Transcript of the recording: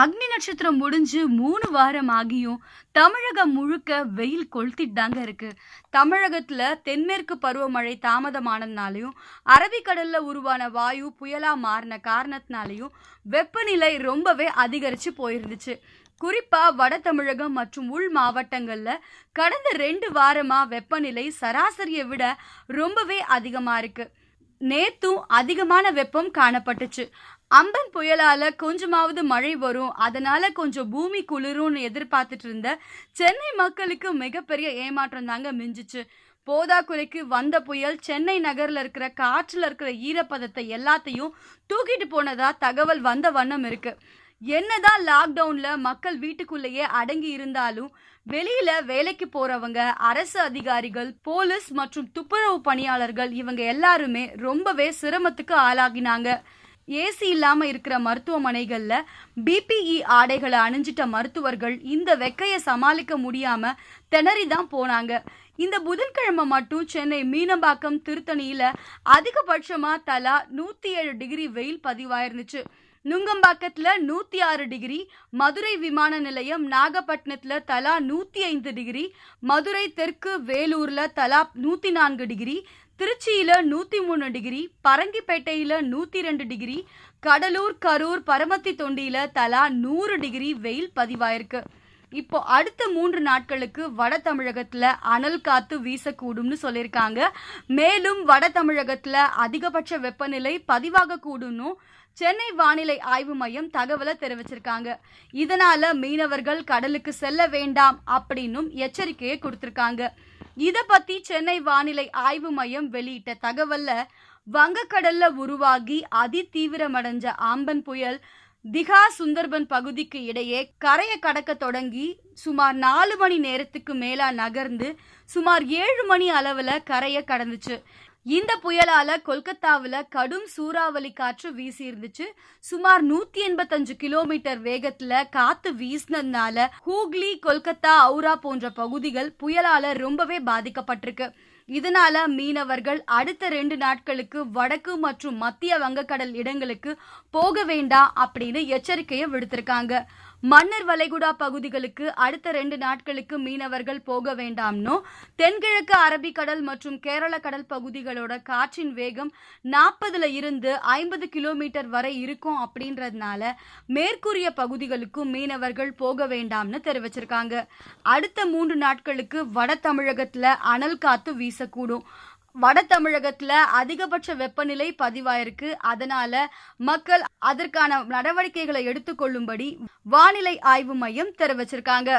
அக்னி நட்சத்திரம் முடிஞ்சு மூணு வாரம் ஆகியும் தமிழகம் முழுக்க வெயில் கொளுத்திட்டாங்க இருக்கு தமிழகத்துல தென்மேற்கு பருவமழை தாமதமானதுனாலையும் அரபிக்கடல்ல உருவான வாயு புயலா மாறின காரணத்தினாலையும் வெப்பநிலை ரொம்பவே அதிகரிச்சு போயிருந்துச்சு குறிப்பா வட தமிழகம் மற்றும் உள் மாவட்டங்கள்ல கடந்த ரெண்டு வாரமா வெப்பநிலை சராசரியை விட ரொம்பவே அதிகமா இருக்கு நேத்தும் அதிகமான வெப்பம் காணப்பட்டுச்சு அம்பன் புயலால கொஞ்சமாவது மழை வரும் அதனால கொஞ்சம் பூமி குளிரும்னு எதிர்பார்த்துட்டு இருந்த சென்னை மக்களுக்கு மிகப்பெரிய ஏமாற்றம் தாங்க மிஞ்சிச்சு போதாக்குறைக்கு வந்த புயல் சென்னை நகரில் இருக்கிற காற்றில் இருக்கிற ஈரப்பதத்தை எல்லாத்தையும் தூக்கிட்டு போனதா தகவல் வந்த வண்ணம் இருக்குது என்னதான் லாக்டவுன்ல மக்கள் வீட்டுக்குள்ளேயே அடங்கி இருந்தாலும் வெளியில வேலைக்கு போறவங்க அரசு அதிகாரிகள் போலீஸ் மற்றும் துப்புரவு பணியாளர்கள் இவங்க எல்லாருமே ரொம்பவே சிரமத்துக்கு ஆளாகினாங்க ஏசி இல்லாம இருக்கிற மருத்துவமனைகள்ல பிபிஇ e ஆடைகளை அணிஞ்சிட்ட மருத்துவர்கள் இந்த வெக்கைய சமாளிக்க முடியாம திணறி தான் போனாங்க இந்த புதன்கிழமை மட்டும் சென்னை மீனம்பாக்கம் திருத்தணியில அதிகபட்சமா தலா நூத்தி ஏழு டிகிரி வெயில் பதிவாயிருந்துச்சு நுங்கம்பாக்கத்தில் நூற்றி ஆறு டிகிரி மதுரை விமான நிலையம் நாகப்பட்டினத்தில் தலா நூற்றி ஐந்து டிகிரி மதுரை தெற்கு வேலூரில் தலா நூற்றி நான்கு டிகிரி திருச்சியில் நூற்றி மூணு டிகிரி பரங்கிப்பேட்டையில் நூற்றி ரெண்டு டிகிரி கடலூர் கரூர் பரமத்தி தொண்டியில் தலா நூறு டிகிரி வெயில் பதிவாயிருக்கு இப்போ அடுத்த மூன்று நாட்களுக்கு வட தமிழகத்துல அனல் காத்து வீசக்கூடும்னு சொல்லியிருக்காங்க மேலும் வட தமிழகத்துல அதிகபட்ச வெப்பநிலை பதிவாக கூடும்னு சென்னை வானிலை ஆய்வு மையம் தகவலை தெரிவிச்சிருக்காங்க இதனால மீனவர்கள் கடலுக்கு செல்ல வேண்டாம் அப்படின்னும் எச்சரிக்கையை கொடுத்திருக்காங்க இதை பத்தி சென்னை வானிலை ஆய்வு மையம் வெளியிட்ட தகவல்ல வங்கக்கடல்ல உருவாகி அதிதீவிரமடைஞ்ச ஆம்பன் புயல் திகா சுந்தர்பன் பகுதிக்கு இடையே கரையை கடக்க தொடங்கி சுமார் நாலு மணி நேரத்துக்கு மேலா நகர்ந்து சுமார் ஏழு மணி அளவுல கரையை கடந்துச்சு இந்த புயலால கொல்கத்தாவில் கடும் சூறாவளி காற்று வீசி இருந்துச்சு சுமார் நூத்தி எண்பத்தஞ்சு கிலோமீட்டர் வேகத்துல காத்து வீசினதுனால ஹூக்லி கொல்கத்தா அவுரா போன்ற பகுதிகள் புயலால ரொம்பவே பாதிக்கப்பட்டிருக்கு இதனால மீனவர்கள் அடுத்த ரெண்டு நாட்களுக்கு வடக்கு மற்றும் மத்திய வங்கக்கடல் இடங்களுக்கு போக வேண்டாம் அப்படின்னு எச்சரிக்கையை விடுத்திருக்காங்க மன்னர் வளைகுடா பகுதிகளுக்கு அடுத்த ரெண்டு நாட்களுக்கு மீனவர்கள் போக வேண்டாம்னோ தென்கிழக்கு அரபிக்கடல் மற்றும் கேரள கடல் பகுதிகளோட காற்றின் வேகம் நாற்பதுல இருந்து ஐம்பது கிலோமீட்டர் வரை இருக்கும் அப்படின்றதுனால மேற்கூறிய பகுதிகளுக்கும் மீனவர்கள் போக வேண்டாம்னு தெரிவிச்சிருக்காங்க அடுத்த மூன்று நாட்களுக்கு வட தமிழகத்துல அனல் காத்து வீசக்கூடும் வட தமிழகத்துல அதிகபட்ச வெப்பநிலை பதிவாயிருக்கு அதனால மக்கள் அதற்கான நடவடிக்கைகளை எடுத்துக்கொள்ளும்படி வானிலை ஆய்வு மையம் தெரிவிச்சிருக்காங்க